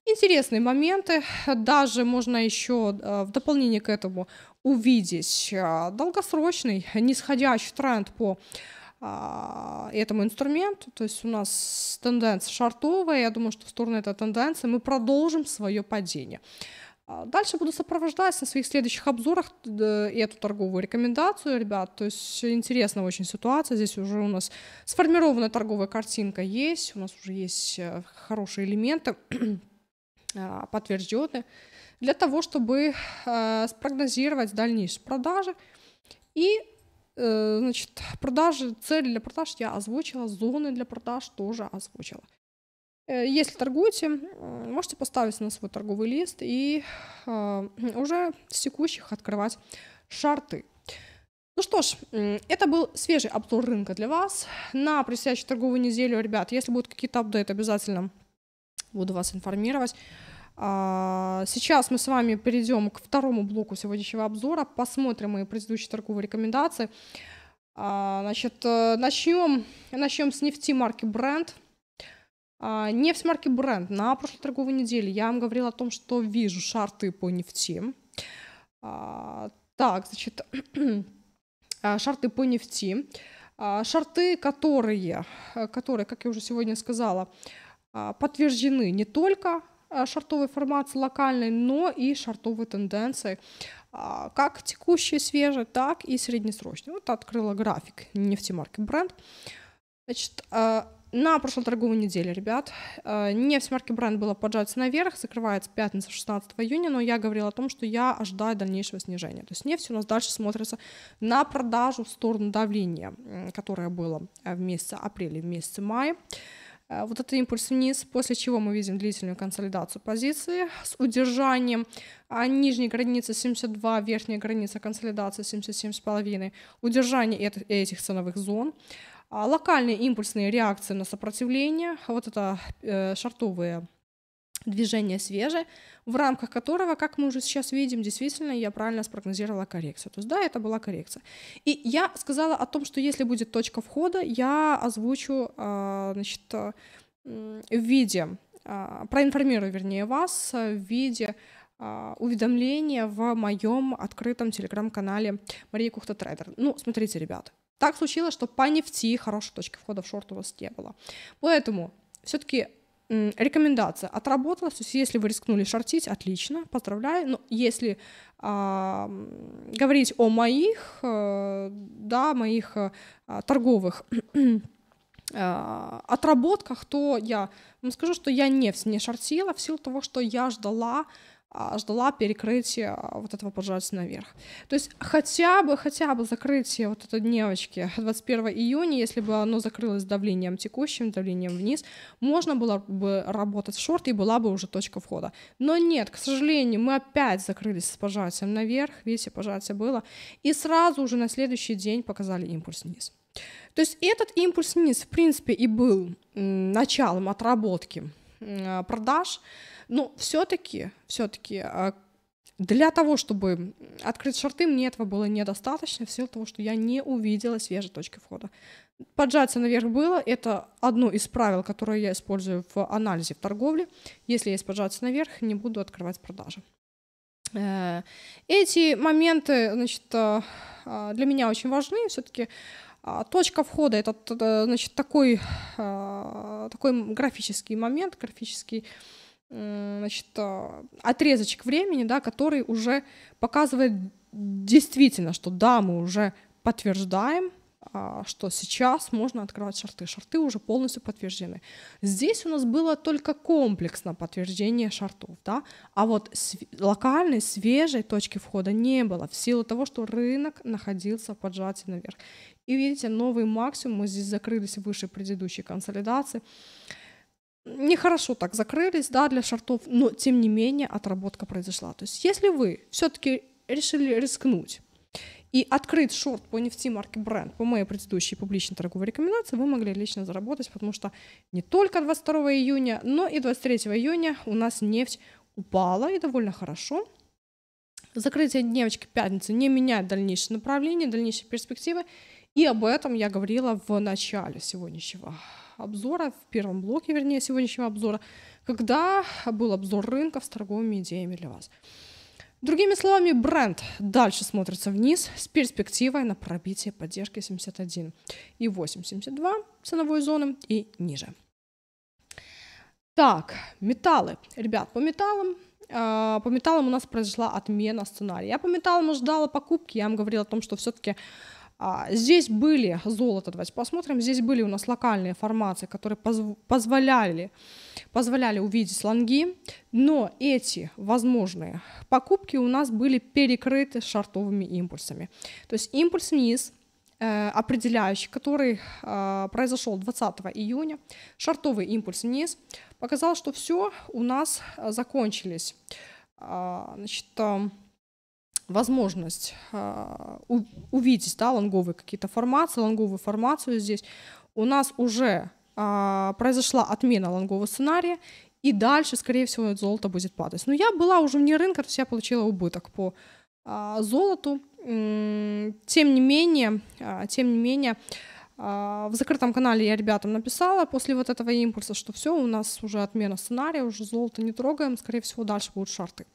Интересные моменты, даже можно еще э, в дополнение к этому увидеть э, долгосрочный нисходящий тренд по а, этому инструменту. То есть у нас тенденция шартовая, я думаю, что в сторону этой тенденции мы продолжим свое падение. А, дальше буду сопровождать на своих следующих обзорах э, эту торговую рекомендацию, ребят. То есть интересная очень ситуация. Здесь уже у нас сформированная торговая картинка есть, у нас уже есть э, хорошие элементы а, подтвержденные для того, чтобы э, спрогнозировать дальнейшие продажи и Э, значит, продажи, цель для продаж я озвучила, зоны для продаж тоже озвучила. Э, если торгуете, можете поставить на свой торговый лист и а, уже с текущих открывать шарты. Ну что ж, это был свежий обзор рынка для вас на предстоящую торговую неделю. Ребят, если будут какие-то апдейты, обязательно буду вас информировать. А, сейчас мы с вами перейдем к второму блоку сегодняшнего обзора, посмотрим мои предыдущие торговые рекомендации. А, значит, э, начнем, начнем с нефти марки бренд. А, нефть марки бренд. На прошлой торговой неделе я вам говорила о том, что вижу шарты по нефти. Так, значит, шарты по нефти. Шарты, которые, э, которые, как я уже сегодня сказала, подтверждены не только Э, шортовый формации с локальной, но и шортовой тенденции, а, как текущие свежие, так и среднесрочные. Вот открыла график нефтемарки бренд. Значит, э, на прошлой торговой неделе, ребят, э, нефтемарки бренд была поджаться наверх, закрывается пятница 16 июня, но я говорила о том, что я ожидаю дальнейшего снижения. То есть нефть у нас дальше смотрится на продажу в сторону давления, которое было в месяце апреля, в месяце мая. А, вот этот импульс вниз, после чего мы видим длительную консолидацию позиции с удержанием а нижней границы 72, верхняя граница консолидации 77,5, удержание этих ценовых зон, а, локальные импульсные реакции на сопротивление, вот это э, шартовые движение свежее, в рамках которого, как мы уже сейчас видим, действительно я правильно спрогнозировала коррекцию. То есть да, это была коррекция. И я сказала о том, что если будет точка входа, я озвучу а, значит, э, в виде, а, проинформирую, вернее, вас в виде а, уведомления в моем открытом телеграм-канале Мария Кухта Трейдер. Ну, смотрите, ребят, так случилось, что по нефти хорошей точки входа в шорт у вас не было. Поэтому все-таки Рекомендация. Отработалась. То есть, если вы рискнули шортить, отлично, поздравляю. Но если а, говорить о моих, э, да, моих а, торговых э, отработках, то я вам скажу, что я не, не шортила в силу того, что я ждала а, ждала перекрытия а, вот этого пожарца наверх. То есть хотя бы, хотя бы закрытие вот этой дневочки 21 июня, если бы оно закрылось давлением текущим, давлением вниз, можно было бы работать в шорт и была бы уже точка входа. Но нет, к сожалению, мы опять закрылись с пожатием наверх, видите, пожатие было, и сразу уже на следующий день показали импульс вниз. То есть этот импульс вниз, в принципе, и был началом отработки а, продаж. Но ну, все-таки, все-таки а, для того, чтобы открыть шорты, мне этого было недостаточно, в силу того, что я не увидела свежей точки входа. Поджаться наверх было, это одно из правил, которое я использую в анализе в торговле. Если есть поджаться наверх, не буду открывать продажи. Э, эти моменты, значит, а, для меня очень важны. Все-таки а, точка входа — это значит, такой, а, такой графический момент, графический значит, а, отрезочек времени, да, который уже показывает действительно, что да, мы уже подтверждаем, что сейчас можно открывать шарты. Шарты уже полностью подтверждены. Здесь у нас было только комплексное подтверждение шартов, да? а вот св- локальной, свежей точки входа не было в силу того, что рынок находился в поджатии наверх. И видите, новый максимум, мы здесь закрылись выше предыдущей консолидации. Нехорошо так закрылись, да, для шортов. но тем не менее отработка произошла. То есть если вы все-таки решили рискнуть и открыть шорт по нефти марки бренд по моей предыдущей публичной торговой рекомендации, вы могли лично заработать, потому что не только 22 июня, но и 23 июня у нас нефть упала и довольно хорошо. Закрытие дневочки пятницы не меняет дальнейшее направление, дальнейшие перспективы. И об этом я говорила в начале сегодняшнего обзора, в первом блоке, вернее, сегодняшнего обзора, когда был обзор рынка с торговыми идеями для вас. Другими словами, бренд дальше смотрится вниз с перспективой на пробитие поддержки 71 и 872 ценовой зоны и ниже. Так, металлы. Ребят, по металлам а, по металлам у нас произошла отмена сценария. Я по металлам ждала покупки, я вам говорила о том, что все-таки а, здесь были золото, давайте посмотрим, здесь были у нас локальные формации, которые позволяли, позволяли увидеть лонги, но эти возможные покупки у нас были перекрыты шартовыми импульсами. То есть импульс вниз э, определяющий, который э, произошел 20 июня, шартовый импульс вниз, показал, что все у нас э, закончились. А, значит, возможность э, увидеть да, лонговые какие-то формации, лонговую формацию здесь, у нас уже э, произошла отмена лонгового сценария, и дальше, скорее всего, золото будет падать. Но я была уже вне рынка, то есть я получила убыток по э, золоту. Тем не менее, э, тем не менее, в закрытом канале я ребятам написала после вот этого импульса, что все, у нас уже отмена сценария, уже золото не трогаем, скорее всего, дальше будут шарты.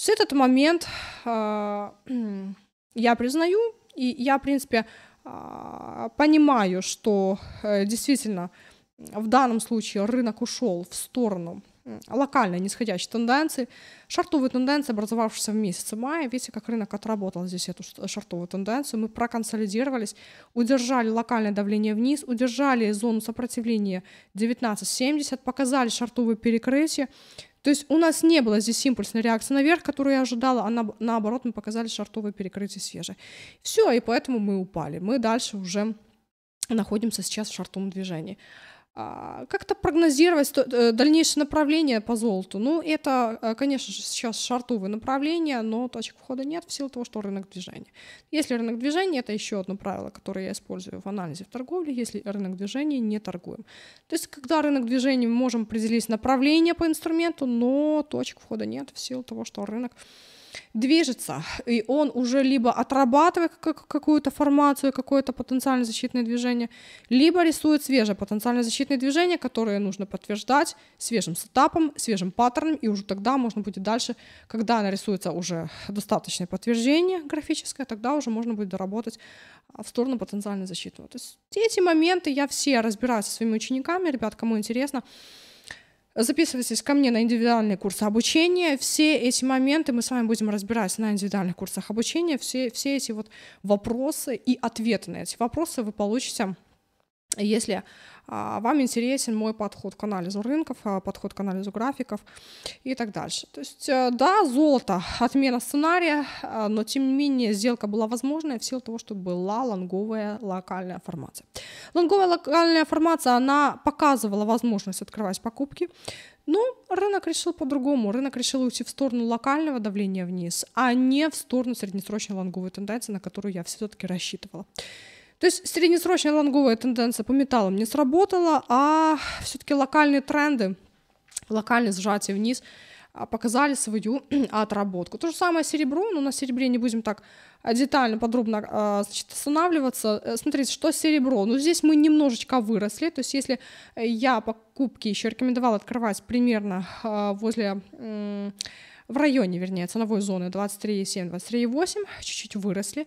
С этот момент э, я признаю, и я, в принципе, э, понимаю, что э, действительно в данном случае рынок ушел в сторону локальной нисходящей тенденции. Шартовые тенденции, образовавшиеся в месяце мая, видите, как рынок отработал здесь эту шартовую тенденцию. Мы проконсолидировались, удержали локальное давление вниз, удержали зону сопротивления 19.70, показали шартовые перекрытия. То есть у нас не было здесь импульсной реакции наверх, которую я ожидала, а на, наоборот мы показали шартовое перекрытие свежее. Все, и поэтому мы упали. Мы дальше уже находимся сейчас в шартовом движении. А, как-то прогнозировать э, дальнейшее направление по золоту. Ну, это, э, конечно же, сейчас шартовые направления, но точек входа нет в силу того, что рынок движения. Если рынок движения, это еще одно правило, которое я использую в анализе в торговле, если рынок движения, не торгуем. То есть, когда рынок движения, мы можем определить направление по инструменту, но точек входа нет в силу того, что рынок движется, и он уже либо отрабатывает какую-то формацию, какое-то потенциально защитное движение, либо рисует свежее потенциально защитное движение, которое нужно подтверждать свежим сетапом, свежим паттерном, и уже тогда можно будет дальше, когда нарисуется уже достаточное подтверждение графическое, тогда уже можно будет доработать а, в сторону потенциальной защиты. То есть эти моменты я все разбираю со своими учениками, ребят, кому интересно, Записывайтесь ко мне на индивидуальные курсы обучения. Все эти моменты мы с вами будем разбирать на индивидуальных курсах обучения. Все, все эти вот вопросы и ответы на эти вопросы вы получите если а, вам интересен мой подход к анализу рынков, а, подход к анализу графиков и так дальше. То есть, э, да, золото, отмена сценария, а, но тем не менее сделка была возможная в силу того, что была лонговая локальная формация. Лонговая локальная формация, она показывала возможность открывать покупки, но ну, рынок решил по-другому. Рынок решил уйти в сторону локального давления вниз, а не в сторону среднесрочной лонговой тенденции, на которую я все-таки рассчитывала. То есть среднесрочная лонговая тенденция по металлам не сработала, а все-таки локальные тренды, локальные сжатие вниз а, показали свою отработку. То же самое серебро, но ну, на серебре не будем так а, детально, подробно а, значит, останавливаться. Э, смотрите, что серебро. Ну, здесь мы немножечко выросли. То есть, если э, я покупки еще рекомендовала открывать примерно возле в районе, вернее, ценовой зоны 23,7, 23,8, чуть-чуть выросли,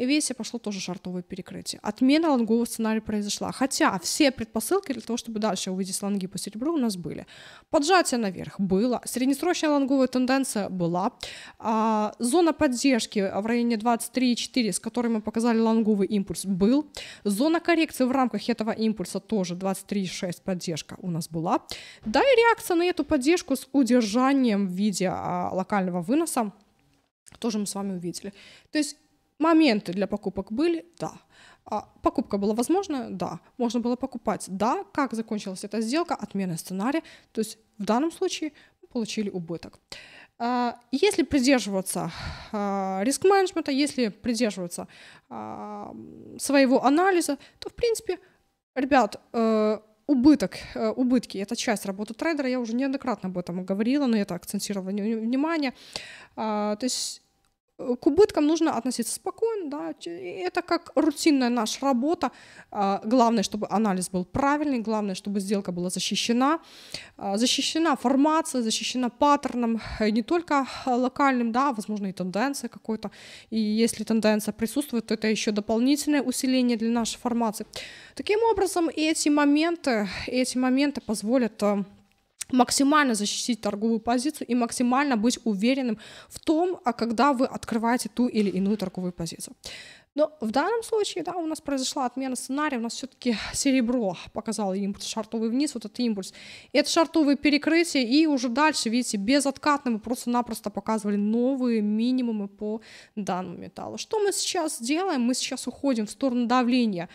и в весе пошло тоже шартовое перекрытие. Отмена лонгового сценария произошла, хотя все предпосылки для того, чтобы дальше увидеть лонги по серебру у нас были. Поджатие наверх было, среднесрочная лонговая тенденция была, а, зона поддержки в районе 23,4, с которой мы показали лонговый импульс, был, зона коррекции в рамках этого импульса тоже 23,6 поддержка у нас была, да и реакция на эту поддержку с удержанием в виде а, локального выноса тоже мы с вами увидели. То есть моменты для покупок были, да. А покупка была возможна, да. Можно было покупать, да. Как закончилась эта сделка, отмена сценария. То есть в данном случае мы получили убыток. А, если придерживаться а, риск-менеджмента, если придерживаться а, своего анализа, то, в принципе, ребят, э, Убыток, э, убытки — это часть работы трейдера, я уже неоднократно об этом говорила, на это акцентирование внимания. А, то есть Э, к убыткам нужно относиться спокойно, да, это как рутинная наша работа, а, главное, чтобы анализ был правильный, главное, чтобы сделка была защищена, а, защищена формация, защищена паттерном, э, не только а, локальным, да, возможно, и тенденция какой-то, и если тенденция присутствует, то это еще дополнительное усиление для нашей формации. Таким образом, эти моменты, эти моменты позволят э, максимально защитить торговую позицию и максимально быть уверенным в том, а когда вы открываете ту или иную торговую позицию. Но в данном случае, да, у нас произошла отмена сценария, у нас все-таки серебро показало импульс шартовый вниз, вот этот импульс. Это шартовые перекрытия, и уже дальше, видите, безоткатно мы просто-напросто показывали новые минимумы по данному металлу. Что мы сейчас делаем? Мы сейчас уходим в сторону давления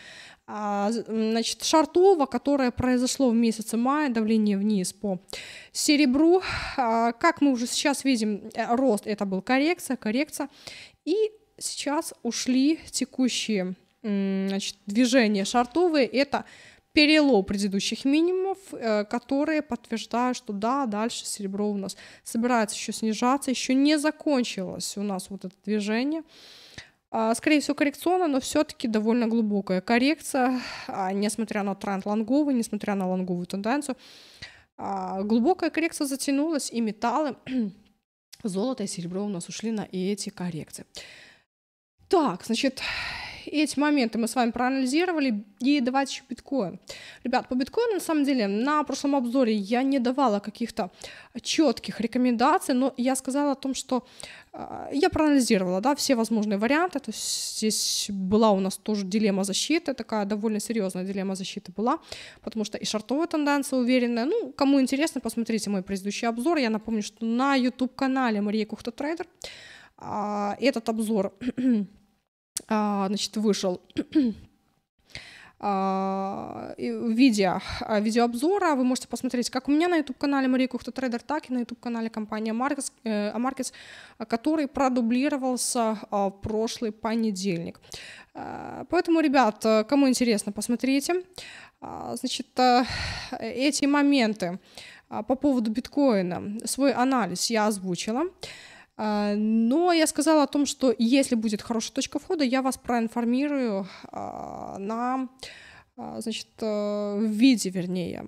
а, значит, шартова которое произошло в месяце мая, давление вниз по серебру. А, как мы уже сейчас видим, э, рост это был коррекция, коррекция. И сейчас ушли текущие значит, движения шартовые. Это перелом предыдущих минимумов, э, которые подтверждают, что да, дальше серебро у нас собирается еще снижаться, еще не закончилось у нас вот это движение. А, скорее всего, коррекционная, но все-таки довольно глубокая коррекция, а, несмотря на тренд лонговый, несмотря на лонговую тенденцию. А, глубокая коррекция затянулась, и металлы, золото и серебро у нас ушли на эти коррекции. Так, значит, эти моменты мы с вами проанализировали. И давайте еще биткоин. Ребят, по биткоину, на самом деле, на прошлом обзоре я не давала каких-то четких рекомендаций, но я сказала о том, что а, я проанализировала, да, все возможные варианты, то есть здесь была у нас тоже дилемма защиты, такая довольно серьезная дилемма защиты была, потому что и шартовая тенденция уверенная, ну, кому интересно, посмотрите мой предыдущий обзор, я напомню, что на YouTube-канале Мария Кухта Трейдер а, этот обзор а, значит, вышел а, видео, а, видеообзора. Вы можете посмотреть, как у меня на YouTube-канале Мария Кухта Трейдер, так и на YouTube-канале компания Markets, Markets, который продублировался а, в прошлый понедельник. Поэтому, ребят, кому интересно, посмотрите. Значит, э, эти моменты по поводу биткоина, свой анализ я озвучила. А, но я сказала о том, что если будет хорошая точка входа, я вас проинформирую а, на а, значит, э, в виде, вернее,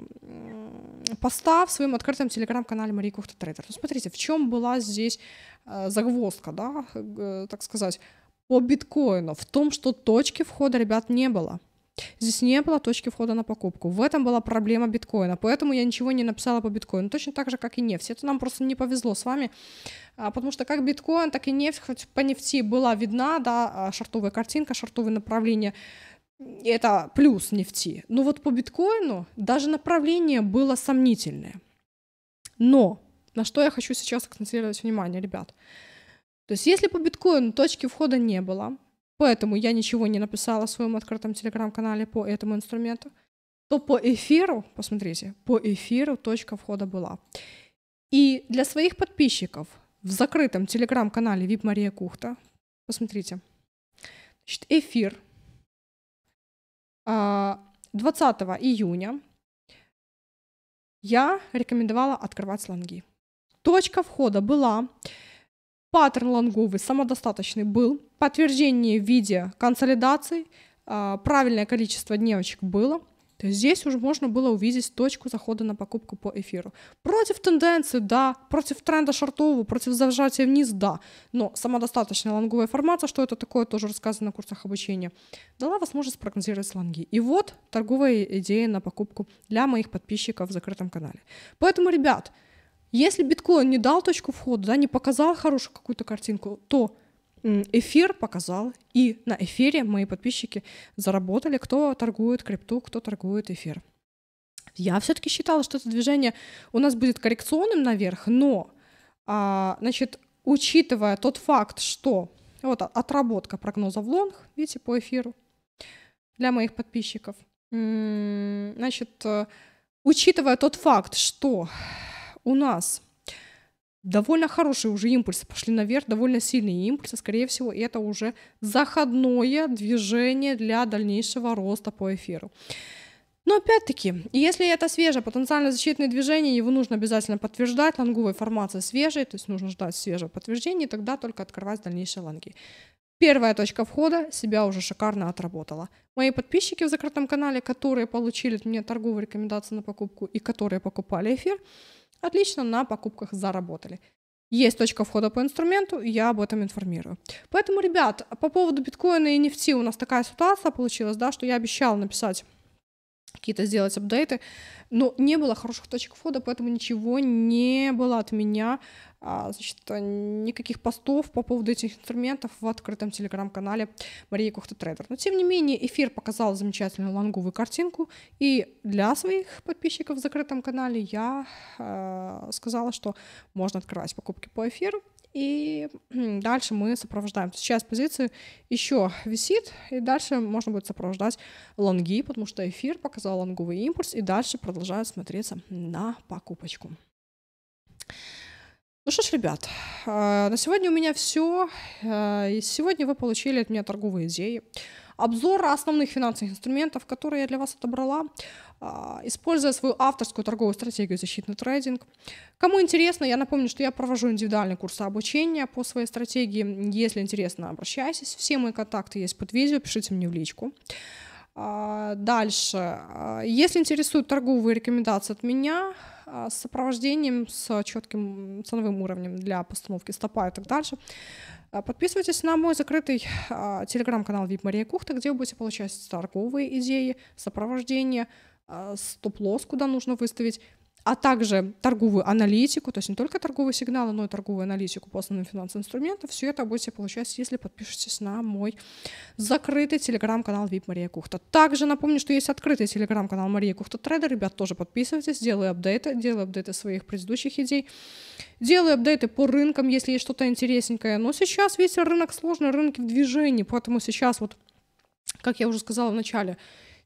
поста в своем открытом телеграм-канале Мария Кухта Трейдер. Ну, смотрите, в чем была здесь э, загвоздка, да, так сказать, по биткоину? В том, что точки входа, ребят, не было. Здесь не было точки входа на покупку. В этом была проблема биткоина. Поэтому я ничего не написала по биткоину. Точно так же, как и нефть. Это нам просто не повезло с вами. А, потому что как биткоин, так и нефть, хоть по нефти была видна, да, а, шартовая картинка, шартовые направления это плюс нефти. Но вот по биткоину даже направление было сомнительное. Но на что я хочу сейчас акцентировать внимание, ребят. То есть если по биткоину точки входа не было, поэтому я ничего не написала в своем открытом телеграм-канале по этому инструменту, то по эфиру, посмотрите, по эфиру точка входа была. И для своих подписчиков в закрытом телеграм-канале VIP Мария Кухта, посмотрите, значит, эфир 20 а, июня я рекомендовала открывать сланги. Точка входа была Паттерн лонговый самодостаточный был. Подтверждение в виде консолидации, а, правильное количество дневочек было. То есть здесь уже можно было увидеть точку захода на покупку по эфиру. Против тенденции, да, против тренда шортового, против зажатия вниз, да. Но самодостаточная лонговая формация, а что это такое, тоже рассказано на курсах обучения, дала возможность прогнозировать лонги. И вот торговая идея на покупку для моих подписчиков в закрытом канале. Поэтому, ребят, если биткоин не дал точку входа, да, не показал хорошую какую-то картинку, то эфир показал, и на эфире мои подписчики заработали, кто торгует крипту, кто торгует эфир. Я все-таки считала, что это движение у нас будет коррекционным наверх, но, а, значит, учитывая тот факт, что вот отработка прогноза в лонг, видите, по эфиру для моих подписчиков, значит, э, учитывая тот факт, что у нас довольно хорошие уже импульсы пошли наверх, довольно сильные импульсы, скорее всего, это уже заходное движение для дальнейшего роста по эфиру. Но опять-таки, если это свежее потенциально защитное движение, его нужно обязательно подтверждать, лонговая формация свежая, то есть нужно ждать свежего подтверждения, и тогда только открывать дальнейшие лонги. Первая точка входа себя уже шикарно отработала. Мои подписчики в закрытом канале, которые получили от меня торговые рекомендации на покупку и которые покупали эфир, Отлично, на покупках заработали. Есть точка входа по инструменту, я об этом информирую. Поэтому, ребят, по поводу биткоина и нефти у нас такая ситуация получилась, да, что я обещала написать какие-то сделать апдейты, но не было хороших точек входа, поэтому ничего не было от меня, а, значит, никаких постов по поводу этих инструментов в открытом телеграм-канале Марии Кухта Трейдер. Но, тем не менее, эфир показал замечательную лонговую картинку, и для своих подписчиков в закрытом канале я э, сказала, что можно открывать покупки по эфиру, и дальше мы сопровождаем. Сейчас позиция еще висит, и дальше можно будет сопровождать лонги, потому что эфир показал лонговый импульс, и дальше продолжают смотреться на покупочку. Ну что ж, ребят, э, на сегодня у меня все. Э, сегодня вы получили от меня торговые идеи обзор основных финансовых инструментов, которые я для вас отобрала, а, используя свою авторскую торговую стратегию «Защитный трейдинг». Кому интересно, я напомню, что я провожу индивидуальные курсы обучения по своей стратегии. Если интересно, обращайтесь. Все мои контакты есть под видео, пишите мне в личку. А, дальше. А, если интересуют торговые рекомендации от меня, с сопровождением, с четким ценовым уровнем для постановки стопа и так дальше, а, подписывайтесь на мой закрытый а, телеграм-канал VIP Мария Кухта, где вы будете получать торговые идеи, сопровождение, а, стоп-лосс, куда нужно выставить, а также торговую аналитику, то есть не только торговые сигналы, но и торговую аналитику по основным финансовым инструментам. Все это будете получать, если подпишетесь на мой закрытый телеграм-канал VIP Мария Кухта. Также напомню, что есть открытый телеграм-канал Мария Кухта Трейдер. Ребят, тоже подписывайтесь, делаю апдейты, делаю апдейты своих предыдущих идей, делаю апдейты по рынкам, если есть что-то интересненькое. Но сейчас весь рынок сложный, рынки в движении, поэтому сейчас вот, как я уже сказала в начале,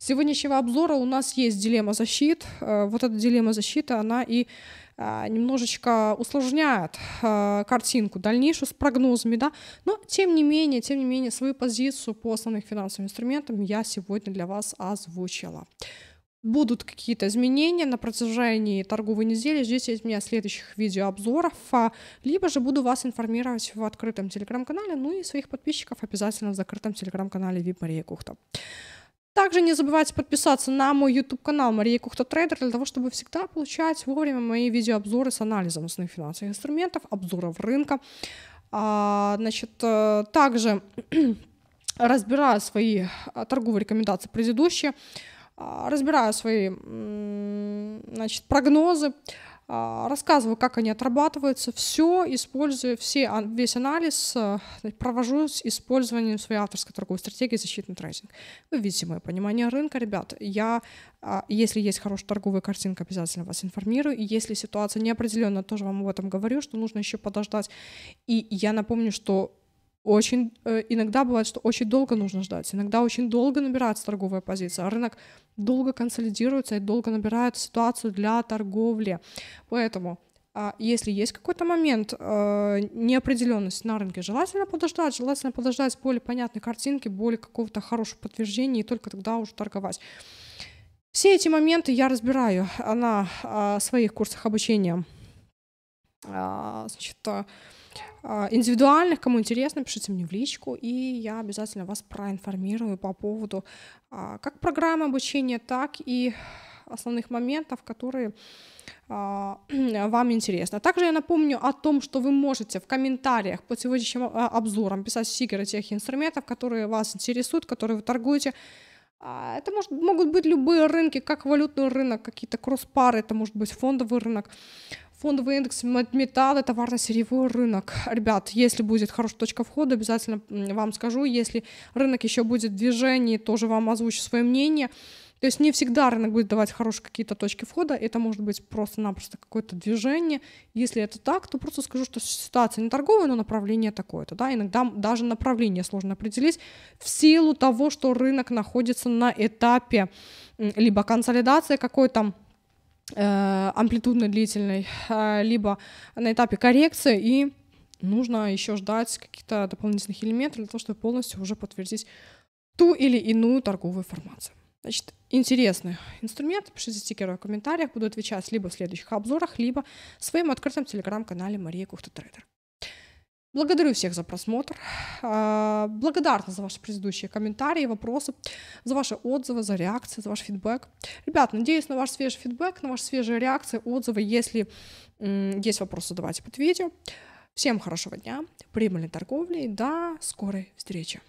сегодняшнего обзора у нас есть дилемма защит. Э, вот эта дилемма защиты, она и э, немножечко усложняет э, картинку дальнейшую с прогнозами, да, но тем не менее, тем не менее, свою позицию по основным финансовым инструментам я сегодня для вас озвучила. Будут какие-то изменения на протяжении торговой недели. Здесь есть у меня следующих видеообзоров. А, либо же буду вас информировать в открытом телеграм-канале, ну и своих подписчиков обязательно в закрытом телеграм-канале ВИП Мария Кухта. Также не забывайте подписаться на мой YouTube-канал Мария Кухта Трейдер для того, чтобы всегда получать вовремя мои видеообзоры с анализом основных финансовых инструментов, обзоров рынка. А, значит, э, также разбираю свои э, торговые рекомендации предыдущие, а, разбираю свои значит, прогнозы, а, рассказываю, как они отрабатываются, все использую, все, весь анализ э, провожу с использованием своей авторской торговой стратегии защитный трейдинг. Вы видите мое понимание рынка, ребят, я, а, если есть хорошая торговая картинка, обязательно вас информирую, и если ситуация неопределенная, тоже вам об этом говорю, что нужно еще подождать, и я напомню, что очень, э, иногда бывает, что очень долго нужно ждать, иногда очень долго набирается торговая позиция, а рынок долго консолидируется и долго набирает ситуацию для торговли. Поэтому а, если есть какой-то момент э, неопределенности на рынке, желательно подождать, желательно подождать более понятной картинки, более какого-то хорошего подтверждения, и только тогда уже торговать. Все эти моменты я разбираю а, на э, своих курсах обучения. значит, а, индивидуальных, кому интересно, пишите мне в личку, и я обязательно вас проинформирую по поводу а, как программы обучения, так и основных моментов, которые а, вам интересно. Также я напомню о том, что вы можете в комментариях под сегодняшним обзором писать стикеры тех инструментов, которые вас интересуют, которые вы торгуете. Это может, могут быть любые рынки, как валютный рынок, какие-то кросс-пары, это может быть фондовый рынок фондовый индекс металла, товарно-сырьевой рынок. Ребят, если будет хорошая точка входа, обязательно вам скажу. Если рынок еще будет в движении, тоже вам озвучу свое мнение. То есть не всегда рынок будет давать хорошие какие-то точки входа, это может быть просто-напросто какое-то движение. Если это так, то просто скажу, что ситуация не торговая, но направление такое-то. Да? Иногда даже направление сложно определить в силу того, что рынок находится на этапе либо консолидации какой-то Э, амплитудно-длительной, э, либо на этапе коррекции, и нужно еще ждать каких-то дополнительных элементов для того, чтобы полностью уже подтвердить ту или иную торговую формацию. Значит, интересный инструмент. Пишите стикеры в комментариях, буду отвечать либо в следующих обзорах, либо в своем открытом телеграм-канале Мария Кухта Трейдер. Благодарю всех за просмотр. А, благодарна за ваши предыдущие комментарии, вопросы, за ваши отзывы, за реакции, за ваш фидбэк. Ребят, надеюсь на ваш свежий фидбэк, на ваши свежие реакции, отзывы. Если есть вопросы, задавайте под видео. Всем хорошего дня, прибыльной торговли и до скорой встречи.